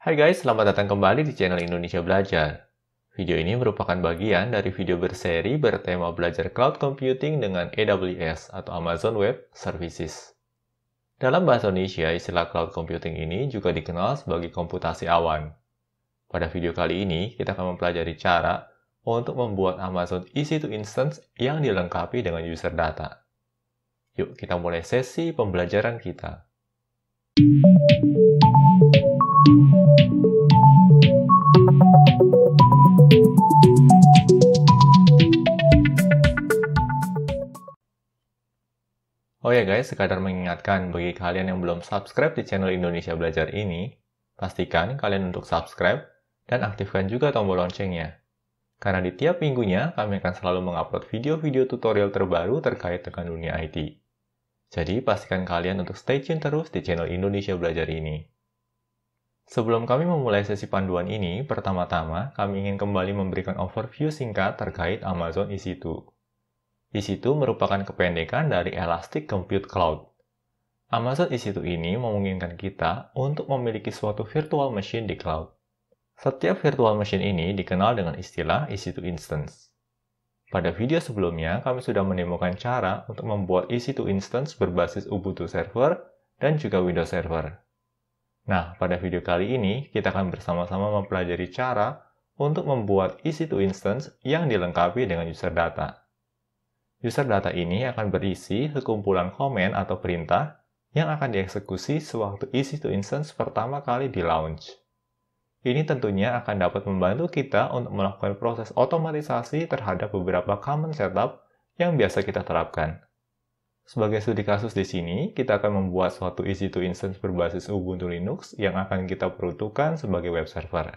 Hai guys, selamat datang kembali di channel Indonesia Belajar. Video ini merupakan bagian dari video berseri bertema belajar cloud computing dengan AWS atau Amazon Web Services. Dalam bahasa Indonesia, istilah cloud computing ini juga dikenal sebagai komputasi awan. Pada video kali ini, kita akan mempelajari cara untuk membuat Amazon EC2 Instance yang dilengkapi dengan user data. Yuk, kita mulai sesi pembelajaran kita. Oh ya guys, sekadar mengingatkan bagi kalian yang belum subscribe di channel Indonesia Belajar ini, pastikan kalian untuk subscribe dan aktifkan juga tombol loncengnya. Karena di tiap minggunya kami akan selalu mengupload video-video tutorial terbaru terkait dengan dunia IT. Jadi pastikan kalian untuk stay tune terus di channel Indonesia Belajar ini. Sebelum kami memulai sesi panduan ini, pertama-tama kami ingin kembali memberikan overview singkat terkait Amazon EC2. EC2 merupakan kependekan dari Elastic Compute Cloud. Amazon EC2 ini memungkinkan kita untuk memiliki suatu virtual machine di cloud. Setiap virtual machine ini dikenal dengan istilah EC2 instance. Pada video sebelumnya, kami sudah menemukan cara untuk membuat EC2 instance berbasis Ubuntu Server dan juga Windows Server. Nah, pada video kali ini kita akan bersama-sama mempelajari cara untuk membuat EC2 instance yang dilengkapi dengan user data. User data ini akan berisi sekumpulan komen atau perintah yang akan dieksekusi sewaktu EC2 instance pertama kali di launch. Ini tentunya akan dapat membantu kita untuk melakukan proses otomatisasi terhadap beberapa common setup yang biasa kita terapkan. Sebagai studi kasus di sini, kita akan membuat suatu EC2 instance berbasis Ubuntu Linux yang akan kita peruntukkan sebagai web server.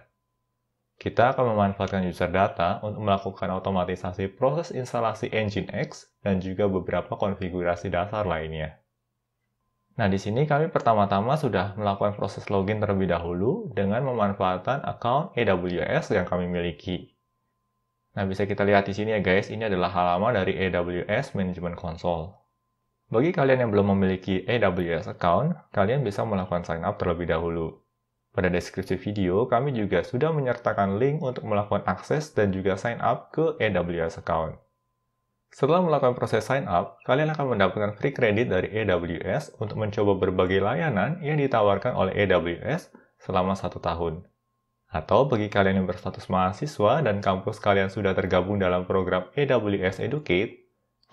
Kita akan memanfaatkan user data untuk melakukan otomatisasi proses instalasi Nginx dan juga beberapa konfigurasi dasar lainnya. Nah, di sini kami pertama-tama sudah melakukan proses login terlebih dahulu dengan memanfaatkan account AWS yang kami miliki. Nah, bisa kita lihat di sini ya guys, ini adalah halaman dari AWS Management Console. Bagi kalian yang belum memiliki AWS account, kalian bisa melakukan sign up terlebih dahulu. Pada deskripsi video, kami juga sudah menyertakan link untuk melakukan akses dan juga sign up ke AWS account. Setelah melakukan proses sign up, kalian akan mendapatkan free credit dari AWS untuk mencoba berbagai layanan yang ditawarkan oleh AWS selama satu tahun. Atau bagi kalian yang berstatus mahasiswa dan kampus kalian sudah tergabung dalam program AWS Educate,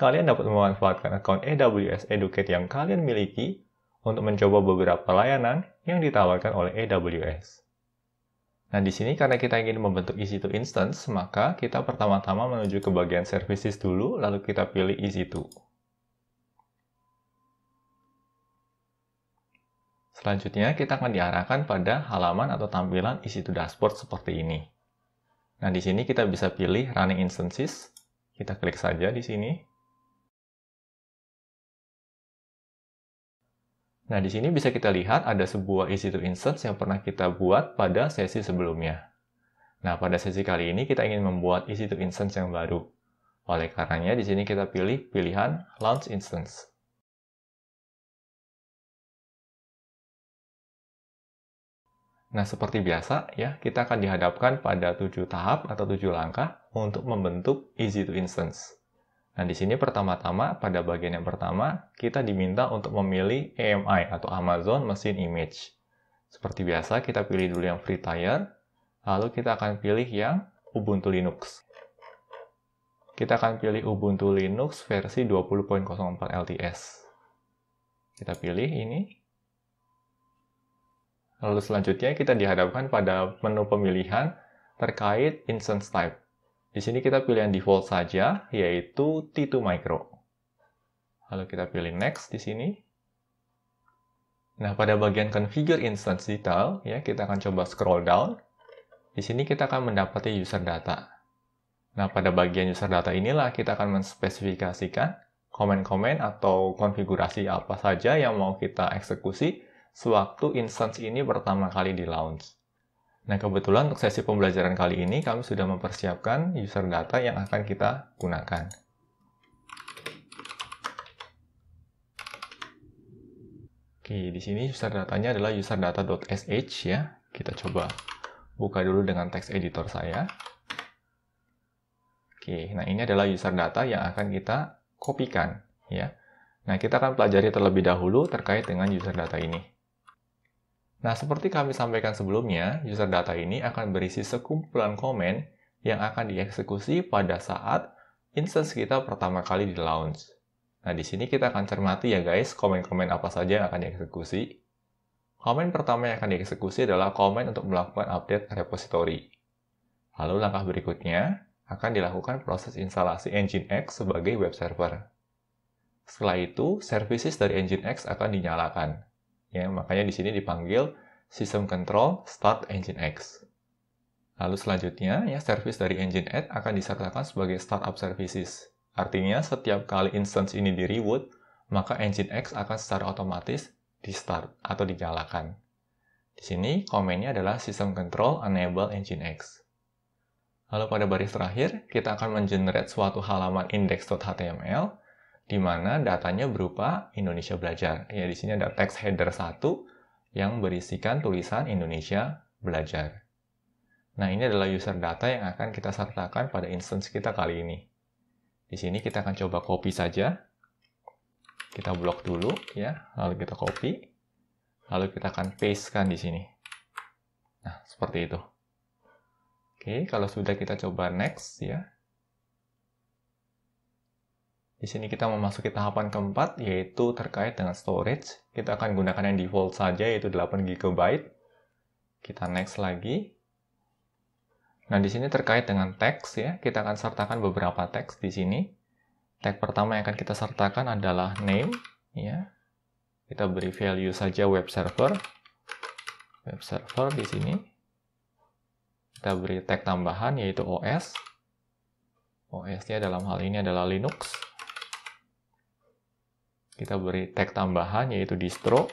kalian dapat memanfaatkan akun AWS Educate yang kalian miliki untuk mencoba beberapa layanan yang ditawarkan oleh AWS. Nah, di sini karena kita ingin membentuk EC2 instance, maka kita pertama-tama menuju ke bagian services dulu, lalu kita pilih EC2. Selanjutnya, kita akan diarahkan pada halaman atau tampilan EC2 dashboard seperti ini. Nah, di sini kita bisa pilih running instances. Kita klik saja di sini. Nah, di sini bisa kita lihat ada sebuah easy to instance yang pernah kita buat pada sesi sebelumnya. Nah, pada sesi kali ini kita ingin membuat easy to instance yang baru. Oleh karenanya, di sini kita pilih pilihan Launch Instance. Nah, seperti biasa ya, kita akan dihadapkan pada tujuh tahap atau tujuh langkah untuk membentuk easy to instance. Nah, di sini pertama-tama pada bagian yang pertama kita diminta untuk memilih AMI atau Amazon Machine Image. Seperti biasa, kita pilih dulu yang free tier, lalu kita akan pilih yang Ubuntu Linux. Kita akan pilih Ubuntu Linux versi 20.04 LTS. Kita pilih ini. Lalu selanjutnya kita dihadapkan pada menu pemilihan terkait instance type. Di sini kita pilih yang default saja, yaitu T2 Micro. Lalu kita pilih Next di sini. Nah, pada bagian Configure Instance Detail, ya, kita akan coba scroll down. Di sini kita akan mendapati user data. Nah, pada bagian user data inilah kita akan menspesifikasikan komen-komen atau konfigurasi apa saja yang mau kita eksekusi sewaktu instance ini pertama kali di launch. Nah, kebetulan untuk sesi pembelajaran kali ini kami sudah mempersiapkan user data yang akan kita gunakan. Oke, di sini user datanya adalah user data.sh ya. Kita coba buka dulu dengan text editor saya. Oke, nah ini adalah user data yang akan kita kopikan ya. Nah, kita akan pelajari terlebih dahulu terkait dengan user data ini. Nah, seperti kami sampaikan sebelumnya, user data ini akan berisi sekumpulan komen yang akan dieksekusi pada saat instance kita pertama kali di launch. Nah, di sini kita akan cermati ya guys, komen-komen apa saja yang akan dieksekusi. Komen pertama yang akan dieksekusi adalah komen untuk melakukan update repository. Lalu langkah berikutnya akan dilakukan proses instalasi Nginx sebagai web server. Setelah itu, services dari Nginx akan dinyalakan. Ya, makanya di sini dipanggil sistem control start engine X. Lalu selanjutnya, ya, service dari engine add akan disertakan sebagai startup services. Artinya, setiap kali instance ini di reboot, maka engine X akan secara otomatis di start atau dijalankan. Di sini, komennya adalah system control enable engine X. Lalu pada baris terakhir, kita akan mengenerate suatu halaman index.html di mana datanya berupa Indonesia Belajar. Ya, di sini ada text header 1 yang berisikan tulisan Indonesia Belajar. Nah, ini adalah user data yang akan kita sertakan pada instance kita kali ini. Di sini kita akan coba copy saja. Kita blok dulu ya, lalu kita copy. Lalu kita akan paste kan di sini. Nah, seperti itu. Oke, kalau sudah kita coba next ya. Di sini kita memasuki tahapan keempat, yaitu terkait dengan storage. Kita akan gunakan yang default saja, yaitu 8 GB. Kita next lagi. Nah, di sini terkait dengan teks ya. Kita akan sertakan beberapa teks di sini. Tag pertama yang akan kita sertakan adalah name. ya Kita beri value saja web server. Web server di sini. Kita beri tag tambahan, yaitu OS. OS-nya dalam hal ini adalah Linux. Kita beri tag tambahan yaitu distro.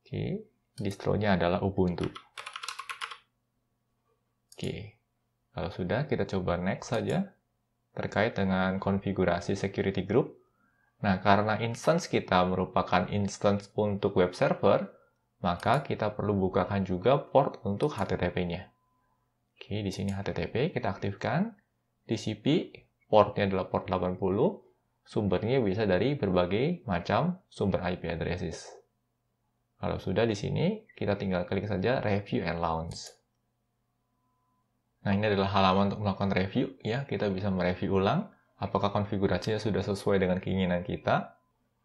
Oke, distronya adalah Ubuntu. Oke, kalau sudah kita coba next saja terkait dengan konfigurasi security group. Nah, karena instance kita merupakan instance untuk web server, maka kita perlu bukakan juga port untuk HTTP-nya. Oke, di sini HTTP kita aktifkan. TCP, portnya adalah port 80 sumbernya bisa dari berbagai macam sumber IP addresses. Kalau sudah di sini, kita tinggal klik saja review and launch. Nah, ini adalah halaman untuk melakukan review ya. Kita bisa mereview ulang apakah konfigurasinya sudah sesuai dengan keinginan kita.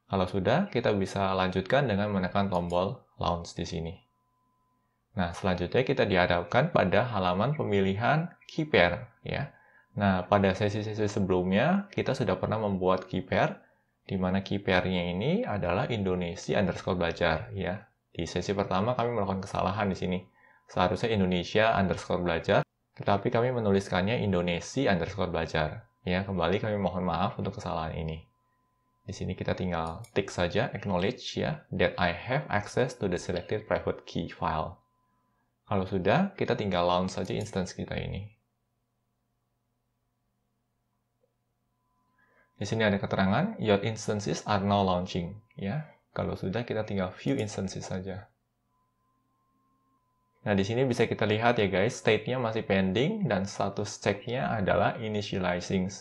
Kalau sudah, kita bisa lanjutkan dengan menekan tombol launch di sini. Nah, selanjutnya kita dihadapkan pada halaman pemilihan key pair ya. Nah, pada sesi-sesi sebelumnya, kita sudah pernah membuat key pair, di mana key pair-nya ini adalah Indonesia underscore belajar. ya. Di sesi pertama, kami melakukan kesalahan di sini. Seharusnya Indonesia underscore belajar, tetapi kami menuliskannya Indonesia underscore belajar. Ya, kembali kami mohon maaf untuk kesalahan ini. Di sini kita tinggal tick saja, acknowledge ya, that I have access to the selected private key file. Kalau sudah, kita tinggal launch saja instance kita ini. Di sini ada keterangan, your instances are now launching. Ya, kalau sudah kita tinggal view instances saja. Nah, di sini bisa kita lihat ya guys, state-nya masih pending dan status check-nya adalah initializing.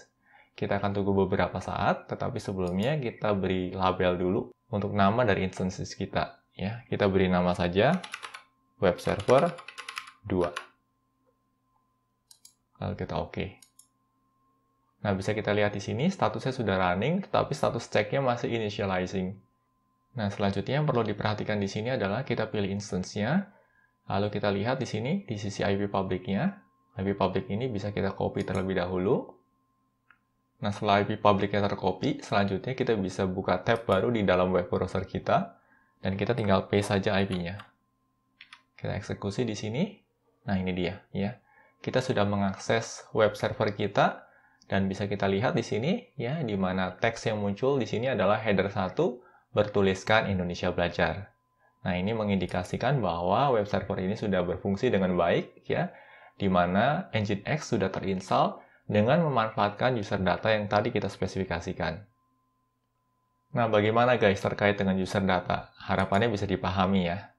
Kita akan tunggu beberapa saat, tetapi sebelumnya kita beri label dulu untuk nama dari instances kita. Ya, kita beri nama saja web server 2. Lalu kita oke. Okay. Nah, bisa kita lihat di sini, statusnya sudah running, tetapi status checknya masih initializing. Nah, selanjutnya yang perlu diperhatikan di sini adalah kita pilih instance-nya, lalu kita lihat di sini, di sisi IP public-nya. IP public ini bisa kita copy terlebih dahulu. Nah, setelah IP public-nya tercopy, selanjutnya kita bisa buka tab baru di dalam web browser kita, dan kita tinggal paste saja IP-nya. Kita eksekusi di sini. Nah, ini dia. ya. Kita sudah mengakses web server kita, dan bisa kita lihat di sini, ya, di mana teks yang muncul di sini adalah header 1 bertuliskan Indonesia Belajar. Nah, ini mengindikasikan bahwa web server ini sudah berfungsi dengan baik, ya, di mana X sudah terinstall dengan memanfaatkan user data yang tadi kita spesifikasikan. Nah, bagaimana guys terkait dengan user data? Harapannya bisa dipahami ya.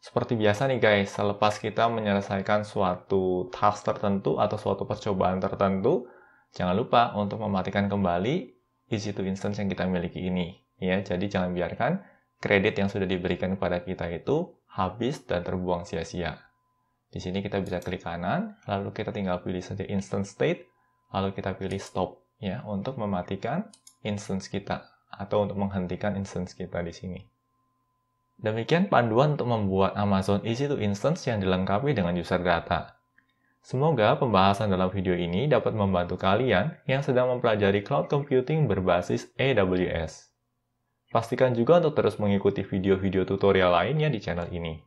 Seperti biasa nih guys, selepas kita menyelesaikan suatu task tertentu atau suatu percobaan tertentu, jangan lupa untuk mematikan kembali ec to instance yang kita miliki ini. Ya, jadi jangan biarkan kredit yang sudah diberikan kepada kita itu habis dan terbuang sia-sia. Di sini kita bisa klik kanan, lalu kita tinggal pilih saja instance state, lalu kita pilih stop ya untuk mematikan instance kita atau untuk menghentikan instance kita di sini. Demikian panduan untuk membuat Amazon EC2 Instance yang dilengkapi dengan user data. Semoga pembahasan dalam video ini dapat membantu kalian yang sedang mempelajari cloud computing berbasis AWS. Pastikan juga untuk terus mengikuti video-video tutorial lainnya di channel ini.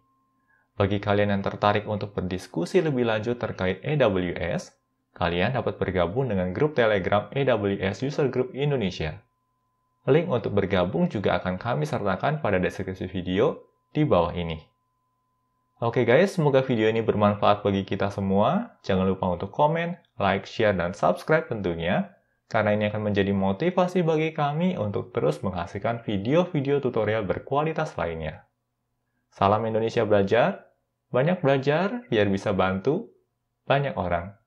Bagi kalian yang tertarik untuk berdiskusi lebih lanjut terkait AWS, kalian dapat bergabung dengan grup Telegram AWS User Group Indonesia. Link untuk bergabung juga akan kami sertakan pada deskripsi video di bawah ini. Oke guys, semoga video ini bermanfaat bagi kita semua. Jangan lupa untuk komen, like, share, dan subscribe tentunya. Karena ini akan menjadi motivasi bagi kami untuk terus menghasilkan video-video tutorial berkualitas lainnya. Salam Indonesia Belajar, banyak belajar biar bisa bantu banyak orang.